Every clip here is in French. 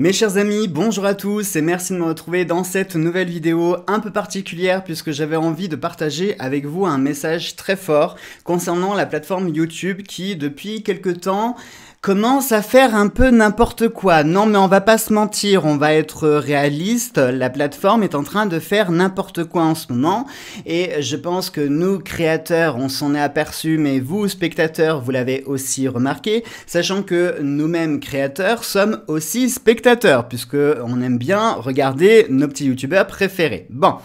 Mes chers amis, bonjour à tous et merci de me retrouver dans cette nouvelle vidéo un peu particulière puisque j'avais envie de partager avec vous un message très fort concernant la plateforme YouTube qui depuis quelques temps commence à faire un peu n'importe quoi. Non, mais on va pas se mentir, on va être réaliste. La plateforme est en train de faire n'importe quoi en ce moment. Et je pense que nous, créateurs, on s'en est aperçu, mais vous, spectateurs, vous l'avez aussi remarqué, sachant que nous-mêmes, créateurs, sommes aussi spectateurs, puisque on aime bien regarder nos petits youtubeurs préférés. Bon.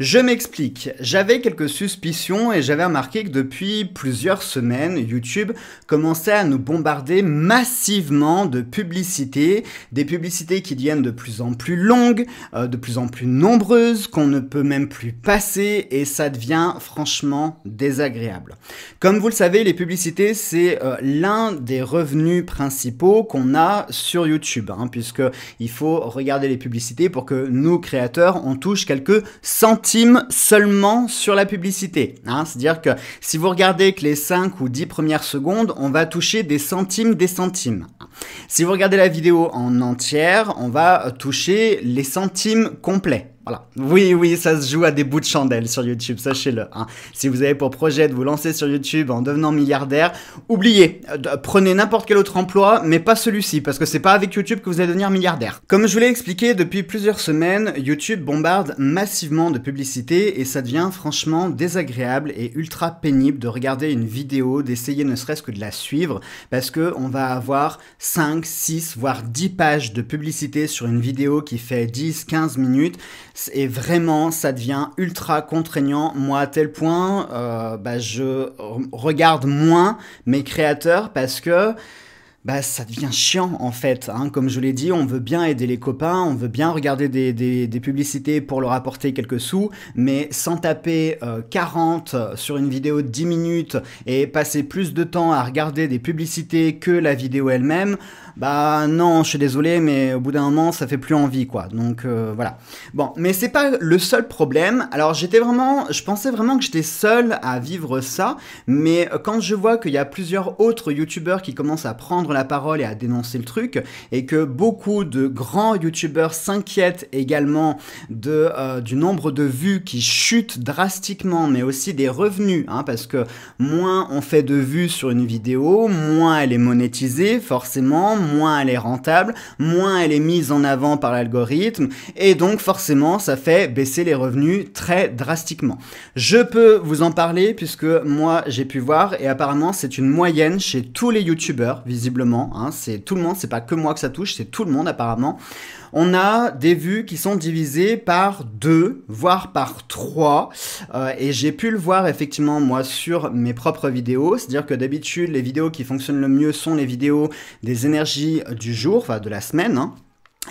Je m'explique. J'avais quelques suspicions et j'avais remarqué que depuis plusieurs semaines, YouTube commençait à nous bombarder massivement de publicités, des publicités qui deviennent de plus en plus longues, euh, de plus en plus nombreuses, qu'on ne peut même plus passer et ça devient franchement désagréable. Comme vous le savez, les publicités, c'est euh, l'un des revenus principaux qu'on a sur YouTube, hein, puisque il faut regarder les publicités pour que nous, créateurs, on touche quelques centimes seulement sur la publicité. Hein. C'est-à-dire que si vous regardez que les 5 ou 10 premières secondes, on va toucher des centimes des centimes. Si vous regardez la vidéo en entière, on va toucher les centimes complets. Oui, oui, ça se joue à des bouts de chandelle sur YouTube, sachez-le. Hein. Si vous avez pour projet de vous lancer sur YouTube en devenant milliardaire, oubliez, euh, prenez n'importe quel autre emploi, mais pas celui-ci, parce que c'est pas avec YouTube que vous allez devenir milliardaire. Comme je vous l'ai expliqué depuis plusieurs semaines, YouTube bombarde massivement de publicité et ça devient franchement désagréable et ultra pénible de regarder une vidéo, d'essayer ne serait-ce que de la suivre, parce que on va avoir 5, 6, voire 10 pages de publicité sur une vidéo qui fait 10, 15 minutes et vraiment, ça devient ultra contraignant, moi à tel point, euh, bah, je regarde moins mes créateurs parce que bah, ça devient chiant en fait. Hein. Comme je l'ai dit, on veut bien aider les copains, on veut bien regarder des, publicités pour leur apporter quelques sous, mais sans taper 40 euh, sur une vidéo de 10 minutes et passer plus de temps à regarder des publicités que la vidéo elle-même, bah non, je suis désolé, mais au bout d'un moment, ça fait plus envie quoi. Donc euh, voilà. Bon, mais c'est pas le seul problème. Alors j'étais vraiment, je pensais vraiment que j'étais seul à vivre ça, mais quand je vois qu'il y a plusieurs autres youtubeurs qui commencent à prendre la parole et à dénoncer le truc, et que beaucoup de grands youtubeurs s'inquiètent également de, euh, du nombre de vues qui chute drastiquement, mais aussi des revenus, hein, parce que moins on fait de vues sur une vidéo, moins elle est monétisée, forcément, moins elle est rentable, moins elle est mise en avant par l'algorithme, et donc forcément ça fait baisser les revenus très drastiquement. Je peux vous en parler puisque moi j'ai pu voir, et apparemment c'est une moyenne chez tous les youtubeurs, visiblement Hein, c'est tout le monde, c'est pas que moi que ça touche, c'est tout le monde apparemment. On a des vues qui sont divisées par deux, voire par trois. Euh, et j'ai pu le voir effectivement moi sur mes propres vidéos. C'est-à-dire que d'habitude, les vidéos qui fonctionnent le mieux sont les vidéos des énergies du jour, enfin de la semaine. Hein.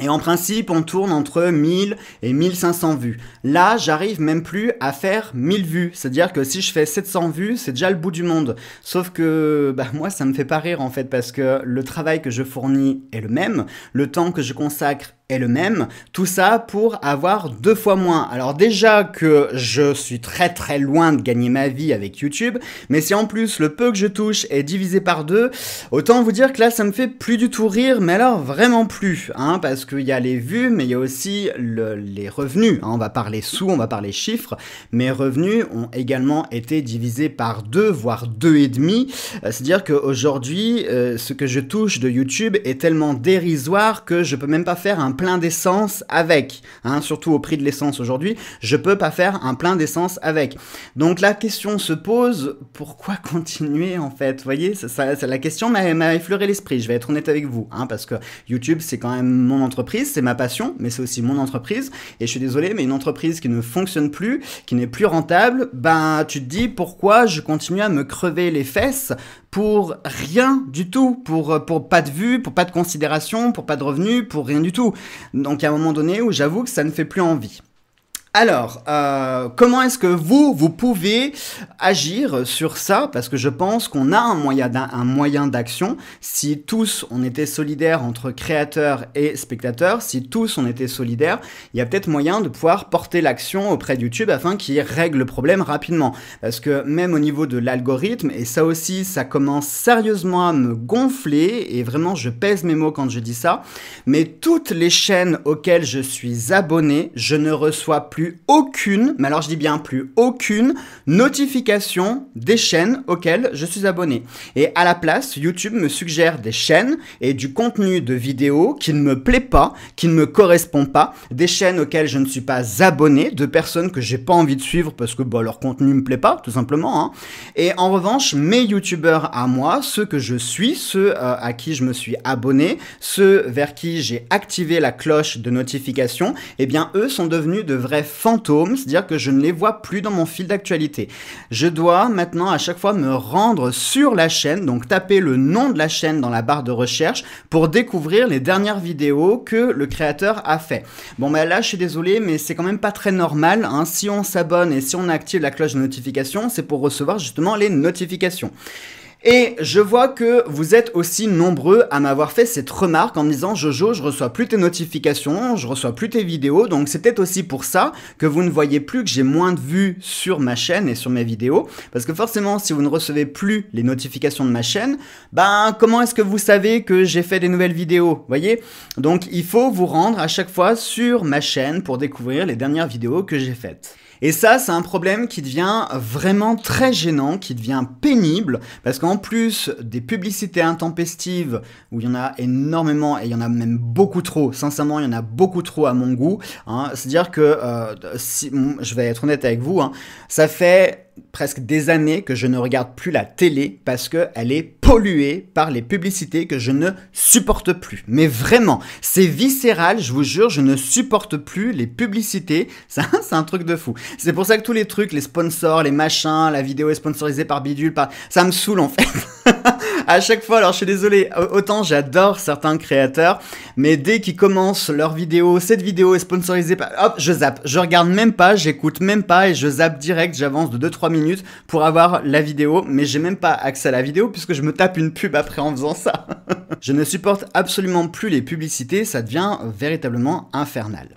Et en principe, on tourne entre 1000 et 1500 vues. Là, j'arrive même plus à faire 1000 vues. C'est-à-dire que si je fais 700 vues, c'est déjà le bout du monde. Sauf que, bah, moi, ça me fait pas rire, en fait, parce que le travail que je fournis est le même. Le temps que je consacre est le même. Tout ça pour avoir deux fois moins. Alors déjà que je suis très très loin de gagner ma vie avec YouTube, mais si en plus le peu que je touche est divisé par deux, autant vous dire que là ça me fait plus du tout rire, mais alors vraiment plus, hein, parce qu'il y a les vues, mais il y a aussi les revenus. Hein. on va parler sous, on va parler chiffres. Mes revenus ont également été divisés par deux, voire deux et demi. Euh, c'est-à-dire qu'aujourd'hui, euh, ce que je touche de YouTube est tellement dérisoire que je peux même pas faire un plein d'essence avec. Hein, surtout au prix de l'essence aujourd'hui, je peux pas faire un plein d'essence avec. Donc la question se pose, pourquoi continuer en fait Vous voyez, ça, ça, la question m'a effleuré l'esprit, je vais être honnête avec vous, hein, parce que YouTube c'est quand même mon entreprise, c'est ma passion, mais c'est aussi mon entreprise, et je suis désolé, mais une entreprise qui ne fonctionne plus, qui n'est plus rentable, ben tu te dis pourquoi je continue à me crever les fesses pour rien du tout, pour, pour pas de vue, pour pas de considération, pour pas de revenus, pour rien du tout. Donc, à un moment donné où j'avoue que ça ne fait plus envie. Alors, euh, comment est-ce que vous, vous pouvez agir sur ça Parce que je pense qu'on a un moyen, un moyen d'action. Si tous, on était solidaires entre créateurs et spectateurs, si tous, on était solidaires, il y a peut-être moyen de pouvoir porter l'action auprès de YouTube afin qu'il règle le problème rapidement. Parce que même au niveau de l'algorithme, et ça aussi, ça commence sérieusement à me gonfler, et vraiment, je pèse mes mots quand je dis ça, mais toutes les chaînes auxquelles je suis abonné, je ne reçois plus aucune, mais alors je dis bien plus aucune, notification des chaînes auxquelles je suis abonné. Et à la place, YouTube me suggère des chaînes et du contenu de vidéos qui ne me plaît pas, qui ne me correspond pas, des chaînes auxquelles je ne suis pas abonné, de personnes que j'ai pas envie de suivre parce que leur contenu me plaît pas, tout simplement. Hein. Et en revanche, mes YouTubeurs à moi, ceux que je suis, ceux euh, à qui je me suis abonné, ceux vers qui j'ai activé la cloche de notification, eh bien eux sont devenus de vrais fantômes, c'est-à-dire que je ne les vois plus dans mon fil d'actualité. Je dois maintenant à chaque fois me rendre sur la chaîne, donc taper le nom de la chaîne dans la barre de recherche pour découvrir les dernières vidéos que le créateur a fait. Bon ben là je suis désolé mais c'est quand même pas très normal. Hein. Si on s'abonne et si on active la cloche de notification, c'est pour recevoir justement les notifications. Et je vois que vous êtes aussi nombreux à m'avoir fait cette remarque en me disant Jojo, je reçois plus tes notifications, je reçois plus tes vidéos. Donc c'était aussi pour ça que vous ne voyez plus que j'ai moins de vues sur ma chaîne et sur mes vidéos. Parce que forcément, si vous ne recevez plus les notifications de ma chaîne, ben comment est-ce que vous savez que j'ai fait des nouvelles vidéos Voyez Donc il faut vous rendre à chaque fois sur ma chaîne pour découvrir les dernières vidéos que j'ai faites. Et ça, c'est un problème qui devient vraiment très gênant, qui devient pénible, parce qu'en plus des publicités intempestives, où il y en a énormément, et il y en a même beaucoup trop, sincèrement, il y en a beaucoup trop à mon goût, hein. c'est-à-dire que, euh, si, je vais être honnête avec vous, hein, ça fait presque des années que je ne regarde plus la télé parce qu'elle est pollué par les publicités que je ne supporte plus. Mais vraiment, c'est viscéral, je vous jure, je ne supporte plus les publicités. Ça, c'est un truc de fou. C'est pour ça que tous les trucs, les sponsors, les machins, la vidéo est sponsorisée par Bidule, ça me saoule en fait. à chaque fois, alors je suis désolé, autant j'adore certains créateurs, mais dès qu'ils commencent leur vidéo, cette vidéo est sponsorisée par... Hop, je zappe, je regarde même pas, j'écoute même pas et je zappe direct, j'avance de 2-3 minutes pour avoir la vidéo, mais j'ai même pas accès à la vidéo puisque je me tape une pub après en faisant ça. je ne supporte absolument plus les publicités, ça devient véritablement infernal.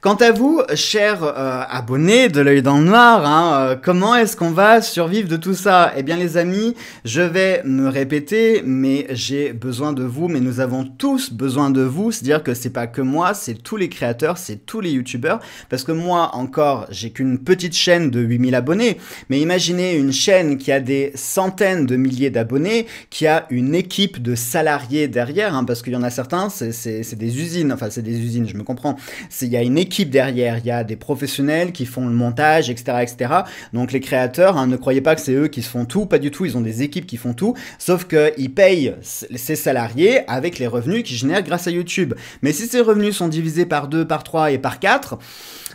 Quant à vous, chers euh, abonnés de l'œil dans le noir, hein, euh, comment est-ce qu'on va survivre de tout ça Eh bien les amis, je vais me répéter, mais j'ai besoin de vous, mais nous avons tous besoin de vous, c'est-à-dire que c'est pas que moi, c'est tous les créateurs, c'est tous les youtubeurs, parce que moi encore, j'ai qu'une petite chaîne de 8000 abonnés, mais imaginez une chaîne qui a des centaines de milliers d'abonnés, qui a une équipe de salariés derrière, hein, parce qu'il y en a certains, c'est des usines, enfin c'est des usines, je me comprends. Il y a une équipe derrière, il y a des professionnels qui font le montage, etc. etc. Donc les créateurs, hein, ne croyez pas que c'est eux qui se font tout, pas du tout, ils ont des équipes qui font tout, sauf qu'ils payent ces salariés avec les revenus qu'ils génèrent grâce à YouTube. Mais si ces revenus sont divisés par 2, par 3 et par 4,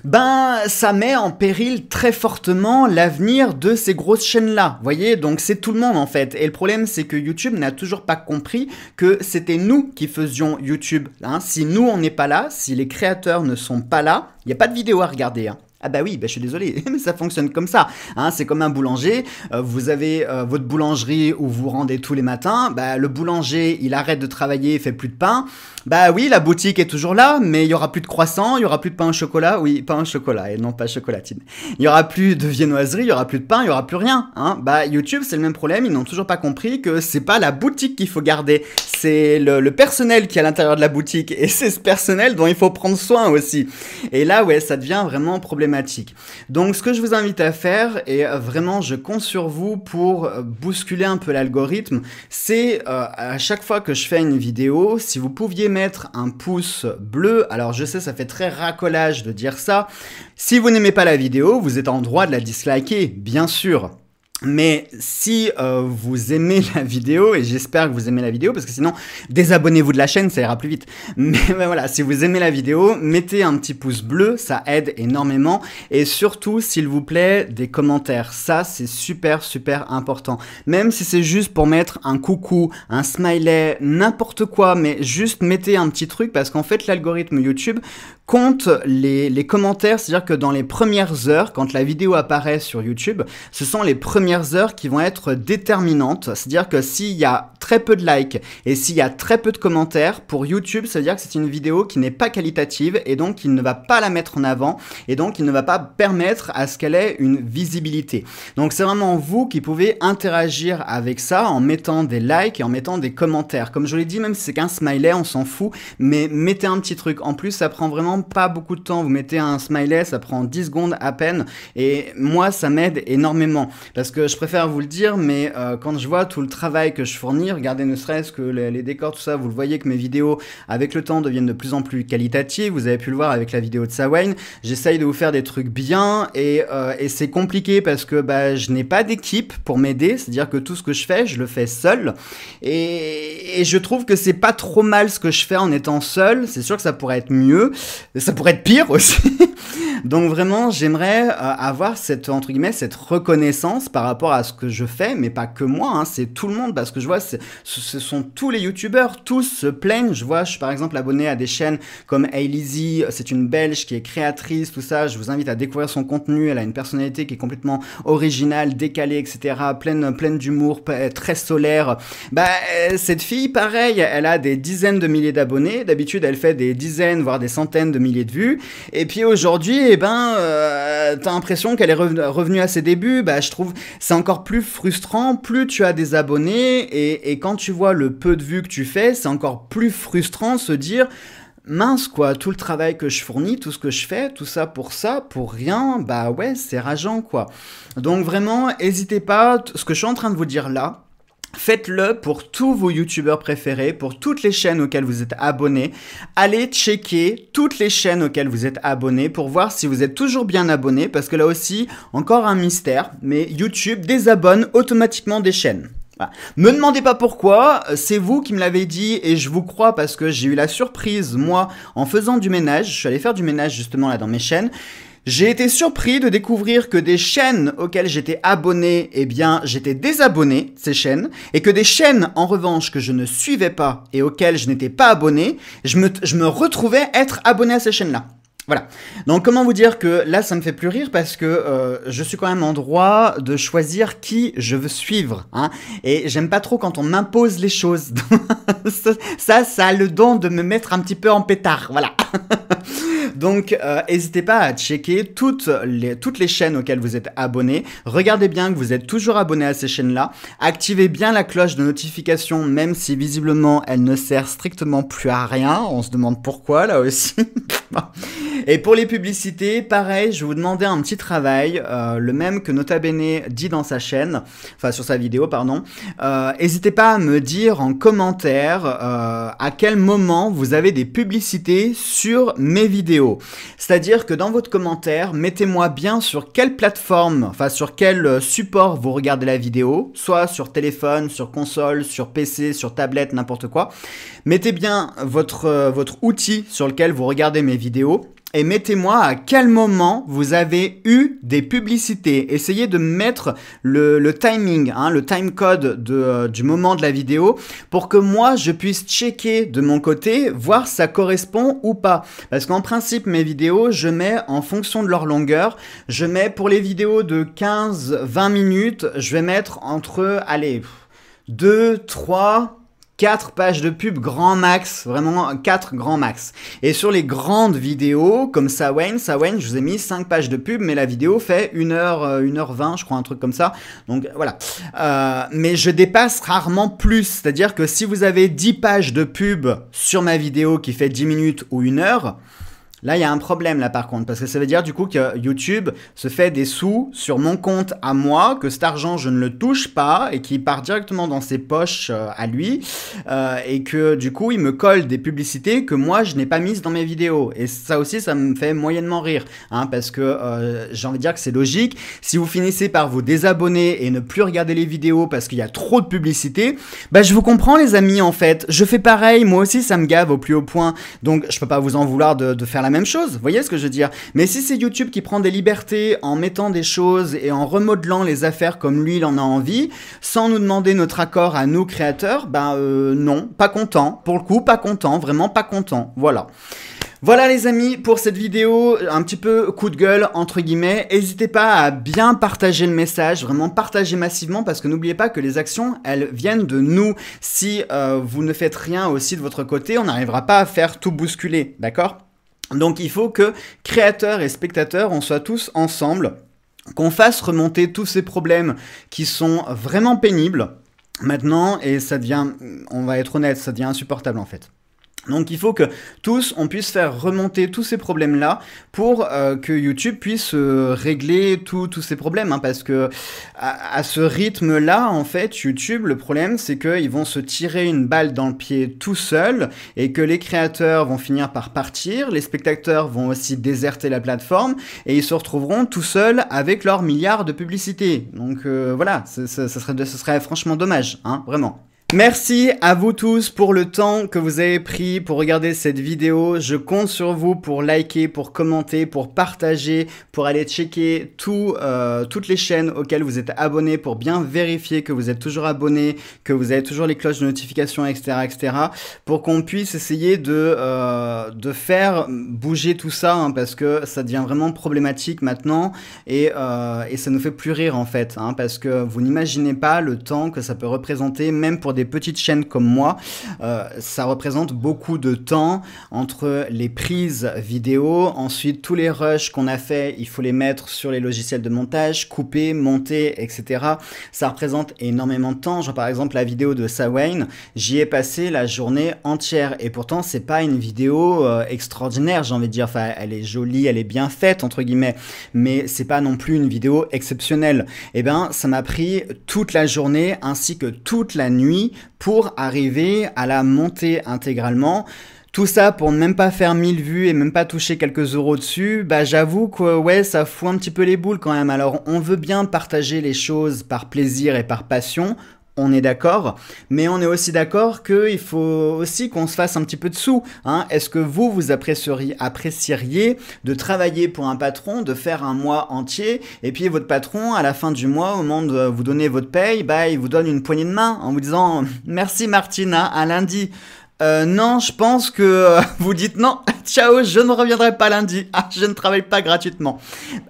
ben ça met en péril très fortement l'avenir de ces grosses chaînes-là. vous Voyez, donc c'est tout le monde en fait. Et le problème c'est que YouTube n'a toujours pas compris que c'était nous qui faisions YouTube. Hein. Si nous, on n'est pas là, si les créateurs ne sont pas là, il n'y a pas de vidéo à regarder. Hein. Ah bah oui, bah, je suis désolé, mais ça fonctionne comme ça. Hein, c'est comme un boulanger, euh, vous avez euh, votre boulangerie où vous rendez tous les matins, bah le boulanger, il arrête de travailler, il fait plus de pain. Bah oui, la boutique est toujours là, mais il y aura plus de croissants, il y aura plus de pain au chocolat, oui, pain au chocolat et non pas chocolatine. Il y aura plus de viennoiserie, il y aura plus de pain, il y aura plus rien. Hein. Bah YouTube, c'est le même problème, ils n'ont toujours pas compris que c'est pas la boutique qu'il faut garder, c'est le, personnel qui est à l'intérieur de la boutique et c'est ce personnel dont il faut prendre soin aussi. Et là, ouais, ça devient vraiment problème. Donc ce que je vous invite à faire, et vraiment je compte sur vous pour euh, bousculer un peu l'algorithme, c'est euh, à chaque fois que je fais une vidéo, si vous pouviez mettre un pouce bleu, alors je sais ça fait très racolage de dire ça, si vous n'aimez pas la vidéo, vous êtes en droit de la disliker, bien sûr. Mais si euh, vous aimez la vidéo, et j'espère que vous aimez la vidéo, parce que sinon, désabonnez-vous de la chaîne, ça ira plus vite. Mais voilà, si vous aimez la vidéo, mettez un petit pouce bleu, ça aide énormément. Et surtout, s'il vous plaît, des commentaires. Ça, c'est super, super important. Même si c'est juste pour mettre un coucou, un smiley, n'importe quoi, mais juste mettez un petit truc, parce qu'en fait, l'algorithme YouTube, compte les, commentaires, c'est-à-dire que dans les premières heures, quand la vidéo apparaît sur YouTube, ce sont les premières heures qui vont être déterminantes. C'est-à-dire que s'il y a très peu de likes et s'il y a très peu de commentaires, pour YouTube, cest à dire que c'est une vidéo qui n'est pas qualitative et donc il ne va pas la mettre en avant et donc il ne va pas permettre à ce qu'elle ait une visibilité. Donc c'est vraiment vous qui pouvez interagir avec ça en mettant des likes et en mettant des commentaires. Comme je l'ai dit, même si c'est qu'un smiley, on s'en fout, mais mettez un petit truc en plus, ça prend vraiment pas beaucoup de temps. Vous mettez un smiley, ça prend 10 secondes à peine. Et moi, ça m'aide énormément. Parce que je préfère vous le dire, mais euh, quand je vois tout le travail que je fournis, regardez ne serait-ce que les, décors, tout ça, vous le voyez que mes vidéos, avec le temps, deviennent de plus en plus qualitatives. Vous avez pu le voir avec la vidéo de Sawane. J'essaye de vous faire des trucs bien et, euh, et c'est compliqué parce que bah, je n'ai pas d'équipe pour m'aider. C'est-à-dire que tout ce que je fais, je le fais seul. et je trouve que c'est pas trop mal ce que je fais en étant seul. C'est sûr que ça pourrait être mieux ça pourrait être pire aussi. Donc vraiment, j'aimerais euh, avoir cette entre guillemets cette reconnaissance par rapport à ce que je fais, mais pas que moi, hein, c'est tout le monde parce que je vois ce sont tous les youtubeurs, tous se plaignent. Je vois, je suis par exemple abonné à des chaînes comme Ailizy, c'est une belge qui est créatrice, tout ça. Je vous invite à découvrir son contenu. Elle a une personnalité qui est complètement originale, décalée, etc. Pleine, pleine d'humour, euh, très solaire. Bah euh, cette fille, pareil, elle a des dizaines de milliers d'abonnés. D'habitude, elle fait des dizaines, voire des centaines de milliers de vues. Et puis aujourd'hui, eh ben, euh, t'as l'impression qu'elle est revenue à ses débuts. Bah, je trouve c'est encore plus frustrant. Plus tu as des abonnés et, quand tu vois le peu de vues que tu fais, c'est encore plus frustrant se dire mince quoi, tout le travail que je fournis, tout ce que je fais, tout ça pour ça, pour rien, bah ouais, c'est rageant quoi. Donc vraiment, n'hésitez pas, ce que je suis en train de vous dire là, Faites-le pour tous vos youtubeurs préférés, pour toutes les chaînes auxquelles vous êtes abonnés. Allez checker toutes les chaînes auxquelles vous êtes abonnés pour voir si vous êtes toujours bien abonné parce que là aussi, encore un mystère, mais YouTube désabonne automatiquement des chaînes. Me demandez pas pourquoi, euh, c'est vous qui me l'avez dit et je vous crois parce que j'ai eu la surprise, moi, en faisant du ménage, je suis allé faire du ménage justement là dans mes chaînes, j'ai été surpris de découvrir que des chaînes auxquelles j'étais abonné, eh bien, j'étais désabonné ces chaînes, et que des chaînes, en revanche, que je ne suivais pas et auxquelles je n'étais pas abonné, je me retrouvais être abonné à ces chaînes-là. Voilà. Donc comment vous dire que là ça me fait plus rire parce que euh, je suis quand même en droit de choisir qui je veux suivre. Hein. et j'aime pas trop quand on m'impose les choses. ça, ça a le don de me mettre un petit peu en pétard. Voilà. Donc euh, n'hésitez pas à checker toutes les, toutes les chaînes auxquelles vous êtes abonné. Regardez bien que vous êtes toujours abonné à ces chaînes-là. Activez bien la cloche de notification même si visiblement elle ne sert strictement plus à rien. On se demande pourquoi là aussi. Et pour les publicités, pareil, je vais vous demander un petit travail, euh, le même que Nota Bene dit dans sa chaîne, enfin sur sa vidéo, pardon. Euh, n'hésitez pas à me dire en commentaire euh, à quel moment vous avez des publicités sur mes vidéos. C'est-à-dire que dans votre commentaire, mettez-moi bien sur quelle plateforme, enfin sur quel support vous regardez la vidéo, soit sur téléphone, sur console, sur PC, sur tablette, n'importe quoi. Mettez bien votre, votre outil sur lequel vous regardez mes vidéos et mettez-moi à quel moment vous avez eu des publicités. Essayez de mettre le, timing, hein, le time code euh, du moment de la vidéo pour que moi je puisse checker de mon côté, voir si ça correspond ou pas. Parce qu'en principe, mes vidéos, je mets en fonction de leur longueur. Je mets pour les vidéos de 15-20 minutes, je vais mettre entre, allez, 2, 3, 4 pages de pub grand max, vraiment 4 grand max. Et sur les grandes vidéos, comme Sawen, Sawen, je vous ai mis 5 pages de pub, mais la vidéo fait 1h, euh, 1h20, je crois, un truc comme ça. Donc voilà. Euh, mais je dépasse rarement plus, c'est-à-dire que si vous avez 10 pages de pub sur ma vidéo qui fait 10 minutes ou 1 heure, Là, il y a un problème là par contre, parce que ça veut dire du coup que YouTube se fait des sous sur mon compte à moi, que cet argent je ne le touche pas et qui part directement dans ses poches euh, à lui, euh, et que du coup il me colle des publicités que moi je n'ai pas mises dans mes vidéos. Et ça aussi, ça me fait moyennement rire, hein, parce que euh, j'ai envie de dire que c'est logique. Si vous finissez par vous désabonner et ne plus regarder les vidéos parce qu'il y a trop de publicités, bah, je vous comprends les amis en fait. Je fais pareil, moi aussi ça me gave au plus haut point, donc je peux pas vous en vouloir de, de faire la même chose, vous voyez ce que je veux dire Mais si c'est YouTube qui prend des libertés en mettant des choses et en remodelant les affaires comme lui il en a envie, sans nous demander notre accord à nous créateurs, ben euh, non, pas content, pour le coup pas content, vraiment pas content, voilà. Voilà les amis pour cette vidéo, un petit peu coup de gueule entre guillemets. N'hésitez pas à bien partager le message, vraiment partager massivement parce que n'oubliez pas que les actions, elles viennent de nous. Si euh, vous ne faites rien aussi de votre côté, on n'arrivera pas à faire tout bousculer, d'accord donc il faut que créateurs et spectateurs, on soit tous ensemble, qu'on fasse remonter tous ces problèmes qui sont vraiment pénibles maintenant, et ça devient, on va être honnête, ça devient insupportable en fait. Donc il faut que tous on puisse faire remonter tous ces problèmes là pour euh, que YouTube puisse euh, régler tous ces problèmes hein, parce que à, ce rythme là en fait YouTube le problème c'est qu'ils vont se tirer une balle dans le pied tout seul et que les créateurs vont finir par partir, les spectateurs vont aussi déserter la plateforme et ils se retrouveront tout seuls avec leurs milliards de publicités. Donc euh, voilà, ce serait, serait, franchement dommage, hein, vraiment. Merci à vous tous pour le temps que vous avez pris pour regarder cette vidéo. Je compte sur vous pour liker, pour commenter, pour partager, pour aller checker tout, euh, toutes les chaînes auxquelles vous êtes abonné pour bien vérifier que vous êtes toujours abonné, que vous avez toujours les cloches de notification, etc., etc. Pour qu'on puisse essayer de, euh, de faire bouger tout ça hein, parce que ça devient vraiment problématique maintenant et, euh, et ça nous fait plus rire en fait hein, parce que vous n'imaginez pas le temps que ça peut représenter même pour des des petites chaînes comme moi, euh, ça représente beaucoup de temps entre les prises vidéo, ensuite tous les rushs qu'on a fait, il faut les mettre sur les logiciels de montage, couper, monter, etc. Ça représente énormément de temps. Genre par exemple la vidéo de Sawain, j'y ai passé la journée entière et pourtant c'est pas une vidéo euh, extraordinaire, j'ai envie de dire. Enfin, elle est jolie, elle est bien faite entre guillemets, mais c'est pas non plus une vidéo exceptionnelle. Et eh ben, ça m'a pris toute la journée ainsi que toute la nuit pour arriver à la monter intégralement. Tout ça pour ne même pas faire 1000 vues et même pas toucher quelques euros dessus, bah j'avoue que ouais, ça fout un petit peu les boules quand même. Alors on veut bien partager les choses par plaisir et par passion, on est d'accord, mais on est aussi d'accord qu'il faut aussi qu'on se fasse un petit peu de sous. Hein. Est-ce que vous, vous apprécieriez, de travailler pour un patron, de faire un mois entier, et puis votre patron, à la fin du mois, au moment de vous donner votre paye, bah, il vous donne une poignée de main en vous disant « Merci Martina, à lundi ». Euh, non, je pense que euh, vous dites non. Ciao, je ne reviendrai pas lundi. Ah, je ne travaille pas gratuitement.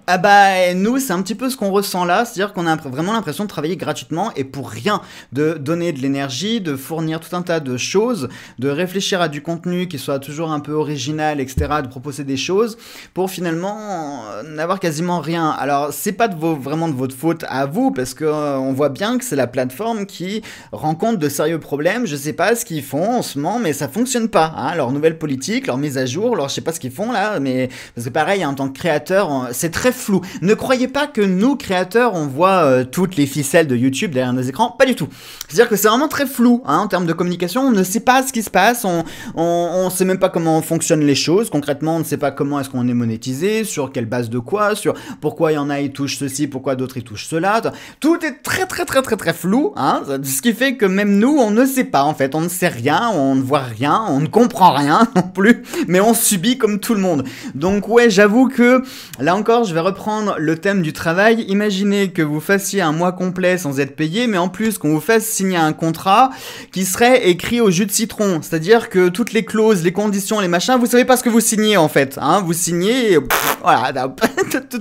Ah bah, nous, c'est un petit peu ce qu'on ressent là, c'est-à-dire qu'on a vraiment l'impression de travailler gratuitement et pour rien, de donner de l'énergie, de fournir tout un tas de choses, de réfléchir à du contenu qui soit toujours un peu original, etc., de proposer des choses pour finalement euh, n'avoir quasiment rien. Alors, c'est pas vraiment de votre faute à vous parce que euh, on voit bien que c'est la plateforme qui rencontre de sérieux problèmes. Je sais pas ce qu'ils font en ce moment, mais ça fonctionne pas. Hein. Leur nouvelle politique, leur mise à jour, alors, je sais pas ce qu'ils font là, mais parce que pareil, en tant que créateur, c'est très flou. Ne croyez pas que nous, créateurs, on voit euh, toutes les ficelles de YouTube derrière nos écrans. Pas du tout. C'est-à-dire que c'est vraiment très flou hein, en termes de communication. On ne sait pas ce qui se passe. On, on, on sait même pas comment fonctionnent les choses. Concrètement, on ne sait pas comment est-ce qu'on est monétisé, sur quelle base de quoi, sur pourquoi il y en a ils touchent ceci, pourquoi d'autres ils touchent cela. Tout est très très très très très flou. Hein. ce qui fait que même nous, on ne sait pas en fait. On ne sait rien, on ne voit rien, on ne comprend rien non plus. Mais on subi comme tout le monde. Donc ouais, j'avoue que là encore, je vais reprendre le thème du travail. Imaginez que vous fassiez un mois complet sans être payé, mais en plus qu'on vous fasse signer un contrat qui serait écrit au jus de citron, c'est-à-dire que toutes les clauses, les conditions, les machins, vous savez pas ce que vous signez en fait. Hein. vous signez, et voilà,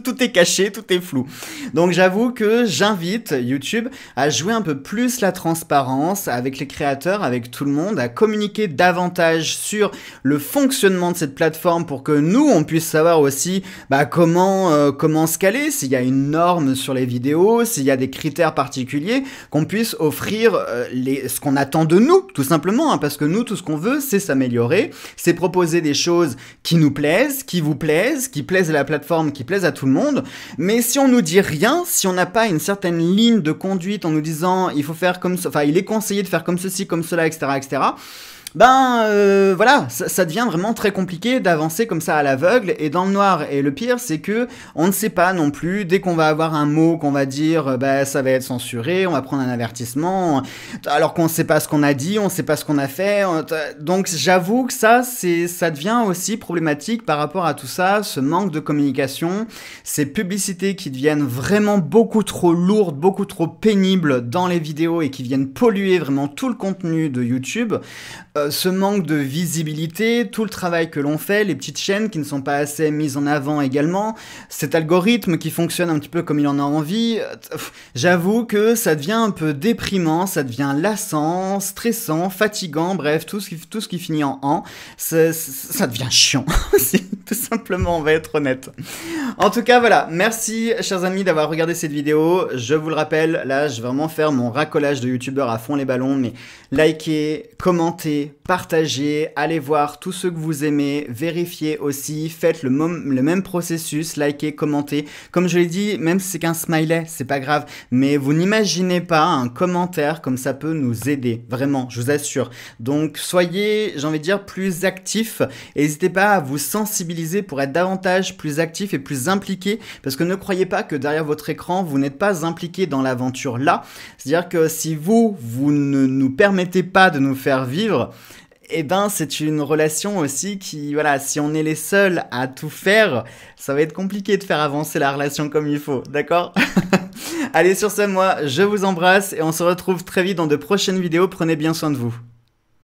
tout est caché, tout est flou. Donc j'avoue que j'invite YouTube à jouer un peu plus la transparence avec les créateurs, avec tout le monde, à communiquer davantage sur le fonctionnement de cette plateforme pour que nous, on puisse savoir aussi bah, comment, euh, comment se caler, s'il y a une norme sur les vidéos, s'il y a des critères particuliers, qu'on puisse offrir euh, les, ce qu'on attend de nous, tout simplement, hein, parce que nous, tout ce qu'on veut, c'est s'améliorer, c'est proposer des choses qui nous plaisent, qui vous plaisent, qui plaisent à la plateforme, qui plaisent à tout le monde. Mais si on nous dit rien, si on n'a pas une certaine ligne de conduite en nous disant il faut faire comme ça, enfin il est conseillé de faire comme ceci, comme cela, etc., etc., ben euh, voilà, ça, devient vraiment très compliqué d'avancer comme ça à l'aveugle et dans le noir. Et le pire, c'est que on ne sait pas non plus. Dès qu'on va avoir un mot qu'on va dire, bah ça va être censuré, on va prendre un avertissement, alors qu'on ne sait pas ce qu'on a dit, on ne sait pas ce qu'on a fait. Donc j'avoue que ça, c'est ça devient aussi problématique par rapport à tout ça, ce manque de communication, ces publicités qui deviennent vraiment beaucoup trop lourdes, beaucoup trop pénibles dans les vidéos et qui viennent polluer vraiment tout le contenu de YouTube. Euh, ce manque de visibilité, tout le travail que l'on fait, les petites chaînes qui ne sont pas assez mises en avant également, cet algorithme qui fonctionne un petit peu comme il en a envie, euh, j'avoue que ça devient un peu déprimant, ça devient lassant, stressant, fatigant, bref, tout ce qui, tout ce qui finit en en, ça, devient chiant, tout simplement, on va être honnête. En tout cas, voilà, merci chers amis d'avoir regardé cette vidéo, je vous le rappelle, là je vais vraiment faire mon racolage de youtubeurs à fond les ballons, mais likez, commentez, partagez, allez voir tous ceux que vous aimez, vérifiez aussi, faites le, le même processus, likez, commentez. Comme je l'ai dit, même si c'est qu'un smiley, c'est pas grave, mais vous n'imaginez pas un commentaire comme ça peut nous aider, vraiment, je vous assure. Donc soyez, j'ai envie de dire, plus actifs, n'hésitez pas à vous sensibiliser pour être davantage plus actifs et plus impliqués parce que ne croyez pas que derrière votre écran, vous n'êtes pas impliqué dans l'aventure là. C'est-à-dire que si vous, vous ne nous permettez pas de nous faire vivre, eh ben, c'est une relation aussi qui, voilà, si on est les seuls à tout faire, ça va être compliqué de faire avancer la relation comme il faut, d'accord Allez, sur ce, moi, je vous embrasse et on se retrouve très vite dans de prochaines vidéos. Prenez bien soin de vous.